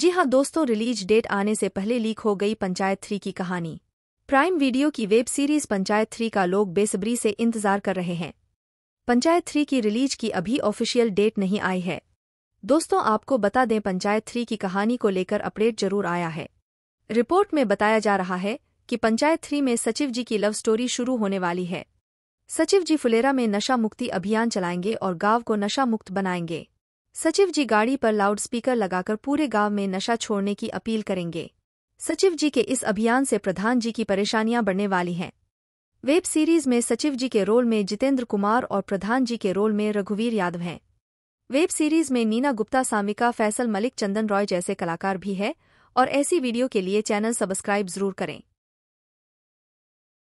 जी हां दोस्तों release date आने से पहले लीक हो गई पंचायत थ्री की कहानी प्राइम वीडियो की वेब सीरीज पंचायत थ्री का लोग बेसब्री से इंतजार कर रहे हैं पंचायत थ्री की रिलीज की अभी ऑफिशियल डेट नहीं आई है दोस्तों आपको बता दें पंचायत थ्री की कहानी को लेकर अपडेट जरूर आया है रिपोर्ट में बताया जा रहा है कि पंचायत थ्री में सचिव जी की लव स्टोरी शुरू होने वाली है सचिव जी फुलेरा में नशा मुक्ति अभियान चलाएंगे और गांव को नशा मुक्त बनाएंगे सचिव जी गाड़ी पर लाउडस्पीकर लगाकर पूरे गांव में नशा छोड़ने की अपील करेंगे सचिव जी के इस अभियान से प्रधान जी की परेशानियां बढ़ने वाली हैं वेब सीरीज में सचिव जी के रोल में जितेंद्र कुमार और प्रधान जी के रोल में रघुवीर यादव हैं वेब सीरीज में नीना गुप्ता सामिका फैसल मलिक चंदन रॉय जैसे कलाकार भी है और ऐसी वीडियो के लिए चैनल सब्सक्राइब जरूर करें